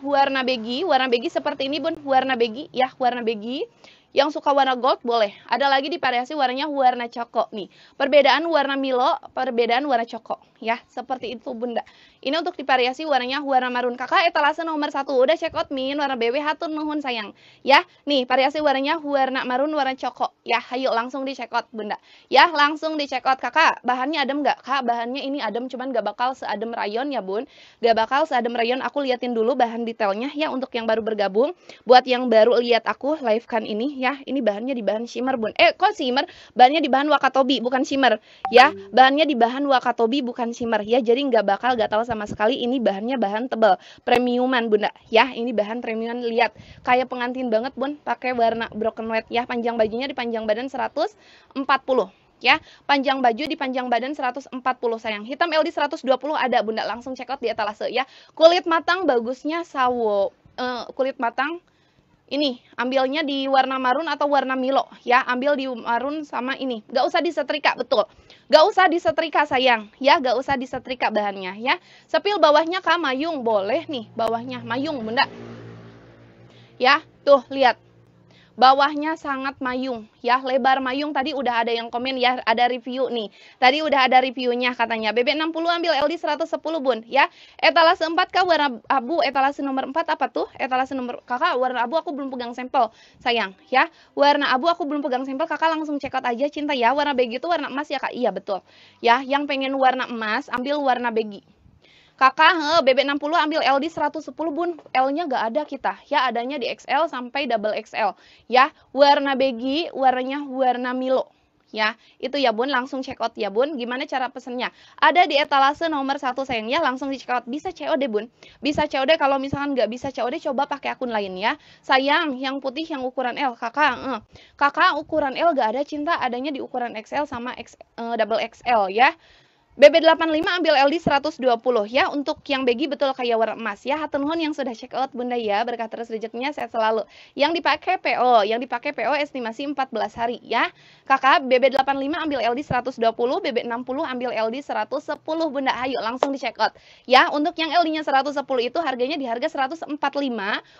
warna begi. Warna begi seperti ini, Bun. Warna begi, ya, warna begi. Yang suka warna gold boleh. Ada lagi di variasi warnanya warna coko nih. Perbedaan warna Milo, perbedaan warna coko ya. Seperti itu Bunda. Ini untuk di variasi warnanya warna marun. Kakak etalase nomor satu udah check out min warna BW hatun nuhun sayang. Ya, nih variasi warnanya warna marun, warna coko. Ya, ayo langsung di check out Bunda. Ya, langsung di check out Kakak. Bahannya adem nggak? Kak, bahannya ini adem cuman gak bakal seadem rayon ya, Bun. Gak bakal seadem rayon. Aku liatin dulu bahan detailnya ya untuk yang baru bergabung. Buat yang baru lihat aku live kan ini ya ya. Ini bahannya di bahan shimmer, Bun. Eh, kok shimmer? Bahannya di bahan wakatobi, bukan shimmer, ya. Bahannya di bahan wakatobi bukan shimmer, ya. Jadi nggak bakal nggak tahu sama sekali. Ini bahannya bahan tebal, premiuman, Bunda, ya. Ini bahan premiuman, lihat. Kayak pengantin banget, Bun. Pakai warna broken white, ya. Panjang bajunya di panjang badan 140 ya. Panjang baju di panjang badan 140 sayang. Hitam LD 120 ada Bunda langsung check out di etalase ya. Kulit matang bagusnya sawo. Uh, kulit matang ini ambilnya di warna marun atau warna Milo ya ambil di marun sama ini gak usah disetrika betul gak usah disetrika sayang ya gak usah disetrika bahannya ya sepil bawahnya kak mayung boleh nih bawahnya mayung bunda ya tuh lihat bawahnya sangat mayung ya lebar mayung tadi udah ada yang komen ya ada review nih tadi udah ada reviewnya katanya BB60 ambil LD 110 bun ya etalase 4 kak warna abu etalase nomor 4 apa tuh etalase nomor kakak warna abu aku belum pegang sampel sayang ya warna abu aku belum pegang sampel kakak langsung check out aja cinta ya warna begitu warna emas ya kak iya betul ya yang pengen warna emas ambil warna begi kakak he, BB60 ambil LD 110 bun L-nya gak ada kita ya adanya di XL sampai double XL ya warna begi warnanya warna Milo ya itu ya bun langsung check out ya bun gimana cara pesennya ada di etalase nomor satu sayangnya langsung di check out bisa COD bun bisa COD kalau misalkan nggak bisa COD coba pakai akun lain ya sayang yang putih yang ukuran L kakak eh. kakak ukuran L gak ada cinta adanya di ukuran XL sama X, eh, double XL ya BB85 ambil LD 120 ya untuk yang Begi betul kayak warna emas ya hatenhon yang sudah check out Bunda ya berkat terus rezekinya saya selalu yang dipakai PO yang dipakai PO estimasi 14 hari ya kakak BB85 ambil LD 120 BB60 ambil LD 110 Bunda ayo langsung di check out ya untuk yang LD nya 110 itu harganya di harga 145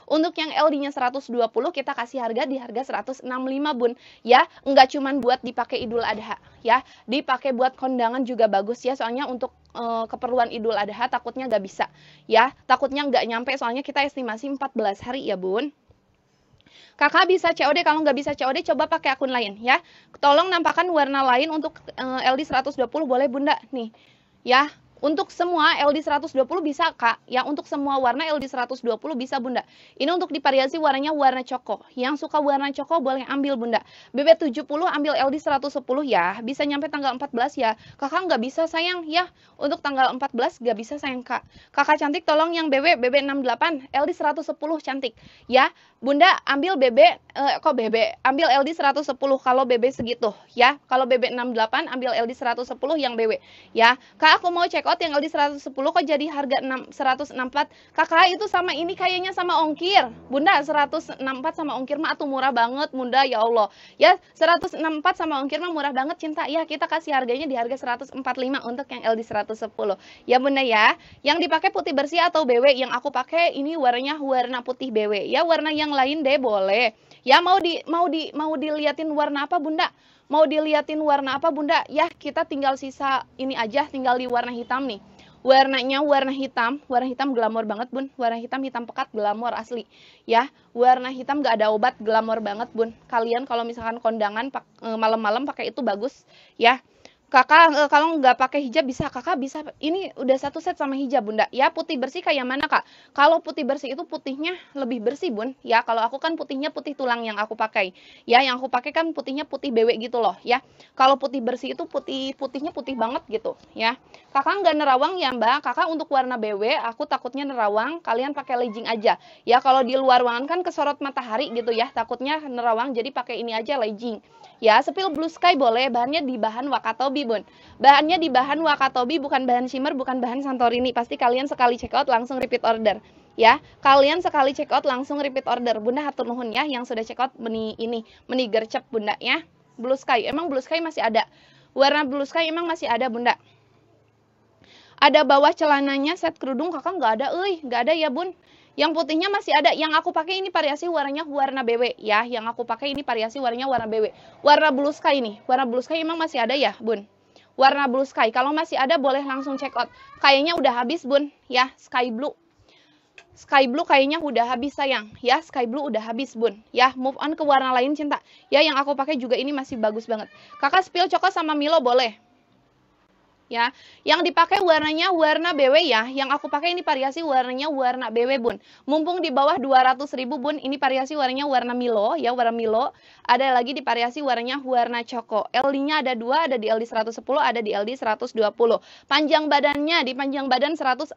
untuk yang LD nya 120 kita kasih harga di harga 165 Bun ya enggak cuman buat dipakai Idul Adha ya dipakai buat kondangan juga bagus ya soalnya untuk uh, keperluan Idul Adha takutnya nggak bisa ya takutnya nggak nyampe soalnya kita estimasi 14 hari ya bun Kakak bisa COD kalau nggak bisa COD coba pakai akun lain ya. Tolong nampakkan warna lain untuk e, LD 120 boleh Bunda nih. Ya, untuk semua LD120 bisa kak, ya untuk semua warna LD120 bisa bunda. Ini untuk divariasi warnanya warna coko. Yang suka warna coko boleh ambil bunda. BB70 ambil LD110 ya, bisa nyampe tanggal 14 ya. Kakak nggak bisa sayang ya, untuk tanggal 14 nggak bisa sayang kak. Kakak cantik tolong yang BB, BB68, LD110 cantik ya. Bunda ambil BB, eh, kok BB, ambil LD110 kalau BB segitu ya. Kalau BB68 ambil LD110 yang BB ya. Kak aku mau cek out yang di 110 kok jadi harga 6, 164 kakak itu sama ini kayaknya sama ongkir bunda 164 sama ongkir mah tuh murah banget bunda ya Allah ya 164 sama ongkir mah murah banget cinta ya kita kasih harganya di harga 145 untuk yang LD 110 ya bunda ya yang dipakai putih bersih atau BW yang aku pakai ini warnanya warna putih BW ya warna yang lain deh boleh ya mau di mau di mau diliatin warna apa bunda mau diliatin warna apa bunda ya kita tinggal sisa ini aja tinggal di warna hitam nih warnanya warna hitam warna hitam glamor banget bun warna hitam hitam pekat glamor asli ya warna hitam gak ada obat glamor banget bun kalian kalau misalkan kondangan eh, malam-malam pakai itu bagus ya kakak e, kalau nggak pakai hijab bisa kakak bisa ini udah satu set sama hijab bunda ya putih bersih kayak mana kak kalau putih bersih itu putihnya lebih bersih bun ya kalau aku kan putihnya putih tulang yang aku pakai ya yang aku pakai kan putihnya putih bw gitu loh ya kalau putih bersih itu putih putihnya putih banget gitu ya kakak nggak nerawang ya mbak kakak untuk warna bw aku takutnya nerawang kalian pakai legging aja ya kalau di luar ruangan kan kesorot matahari gitu ya takutnya nerawang jadi pakai ini aja legging ya sepil blue sky boleh bahannya di bahan wakatobi bun. Bahannya di bahan Wakatobi, bukan bahan shimmer, bukan bahan Santorini. Pasti kalian sekali check out langsung repeat order. Ya, kalian sekali check out langsung repeat order. Bunda hatur nuhun ya yang sudah check out meni ini, meni gercep bunda ya. Blue sky, emang blue sky masih ada. Warna blue sky emang masih ada bunda. Ada bawah celananya, set kerudung kakak nggak ada, Uy, nggak ada ya bun. Yang putihnya masih ada. Yang aku pakai ini variasi warnanya warna BW ya. Yang aku pakai ini variasi warnanya warna BW. Warna blue sky ini. Warna blue sky emang masih ada ya, Bun? warna blue sky. Kalau masih ada boleh langsung check out. Kayaknya udah habis bun ya sky blue. Sky blue kayaknya udah habis sayang ya sky blue udah habis bun ya move on ke warna lain cinta ya yang aku pakai juga ini masih bagus banget kakak spill coklat sama milo boleh ya. Yang dipakai warnanya warna BW ya. Yang aku pakai ini variasi warnanya warna BW, Bun. Mumpung di bawah 200 ribu Bun, ini variasi warnanya warna Milo ya, warna Milo. Ada lagi di variasi warnanya warna Choco. LD-nya ada dua, ada di LD 110, ada di LD 120. Panjang badannya di panjang badan 140,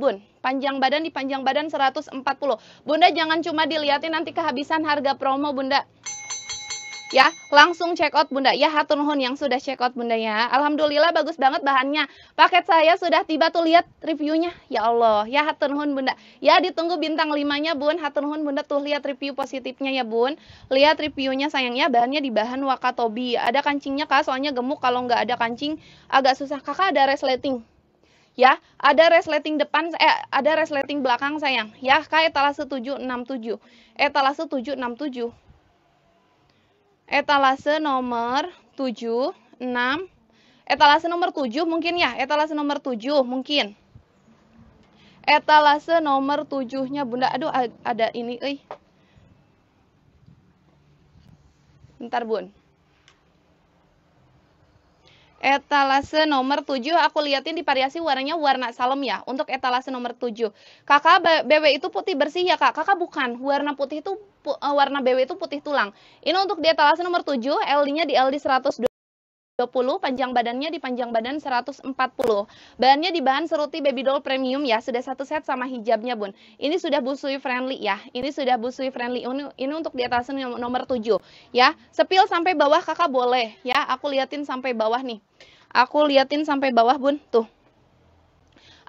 Bun. Panjang badan di panjang badan 140. Bunda jangan cuma dilihatin nanti kehabisan harga promo, Bunda ya langsung check out Bunda ya hatunhun hun yang sudah check out Bunda ya Alhamdulillah bagus banget bahannya paket saya sudah tiba tuh lihat reviewnya ya Allah ya hatunhun hun Bunda ya ditunggu bintang limanya Bun Hatunhun hun Bunda tuh lihat review positifnya ya Bun lihat reviewnya sayangnya bahannya di bahan wakatobi ada kancingnya kak soalnya gemuk kalau nggak ada kancing agak susah kakak ada resleting ya ada resleting depan eh ada resleting belakang sayang ya kak etalase 767 etalase 767 etalase nomor 7, 6. Etalase nomor 7 mungkin ya, etalase nomor 7 mungkin. Etalase nomor 7-nya Bunda. Aduh ada ini eh. Bentar, Bun. Etalase nomor 7 aku liatin di variasi warnanya warna salem ya untuk etalase nomor 7. Kakak BW itu putih bersih ya Kak. Kakak bukan. Warna putih itu eh, warna BW itu putih tulang. Ini untuk di etalase nomor 7 LD-nya di LD 100 20 panjang badannya di panjang badan 140. Bahannya bahan seruti baby doll premium ya, sudah satu set sama hijabnya bun. Ini sudah busui friendly ya, ini sudah busui friendly. Ini untuk di atas nomor 7 ya. Sepil sampai bawah kakak boleh ya, aku liatin sampai bawah nih. Aku liatin sampai bawah bun, tuh.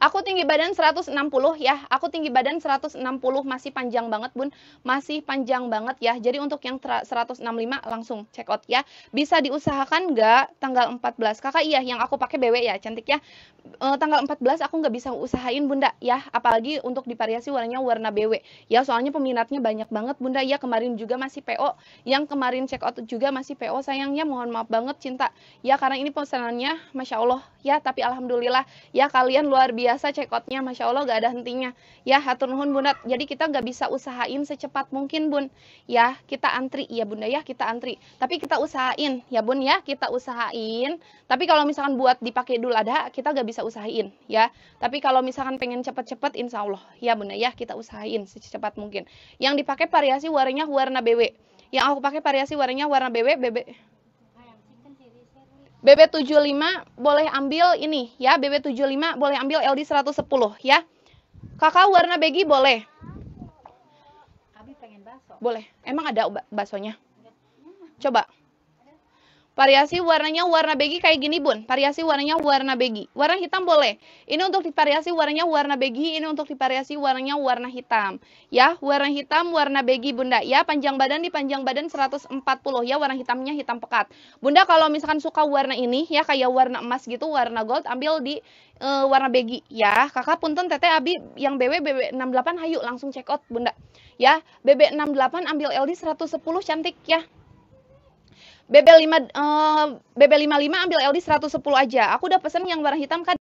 Aku tinggi badan 160 ya. Aku tinggi badan 160 masih panjang banget, Bun. Masih panjang banget ya. Jadi untuk yang 165 langsung check out ya. Bisa diusahakan nggak tanggal 14? Kakak iya yang aku pakai BW ya, cantik ya. E, tanggal 14 aku nggak bisa usahain, Bunda ya. Apalagi untuk divariasi warnanya warna BW. Ya, soalnya peminatnya banyak banget, Bunda. Ya, kemarin juga masih PO. Yang kemarin check out juga masih PO. Sayangnya mohon maaf banget, Cinta. Ya, karena ini pesanannya Masya Allah ya, tapi alhamdulillah ya kalian luar biasa biasa cekotnya, masya allah gak ada hentinya ya hatur nuhun bunda jadi kita gak bisa usahain secepat mungkin bun ya kita antri ya bunda ya kita antri tapi kita usahain ya bun ya kita usahain tapi kalau misalkan buat dipakai dulu ada kita gak bisa usahain ya tapi kalau misalkan pengen cepet-cepet insya allah ya bunda ya kita usahain secepat mungkin yang dipakai variasi warnanya warna bw yang aku pakai variasi warnanya warna bw bb BB75 boleh ambil ini ya, BB75 boleh ambil LD110 ya. Kakak warna begi boleh. Boleh. Emang ada baksonya Coba. Variasi warnanya warna begi kayak gini bun. Variasi warnanya warna begi. Warna hitam boleh. Ini untuk divariasi warnanya warna begi. Ini untuk divariasi warnanya warna hitam. Ya, warna hitam warna begi bunda. Ya, panjang badan di panjang badan 140. Ya, warna hitamnya hitam pekat. Bunda kalau misalkan suka warna ini ya kayak warna emas gitu, warna gold ambil di e, warna begi ya. Kakak punten teteh abi yang BW BB68 hayuk langsung check out bunda. Ya, BB68 ambil LD 110 cantik ya. BB5 uh, BB55 ambil LD 110 aja. Aku udah pesen yang warna hitam kan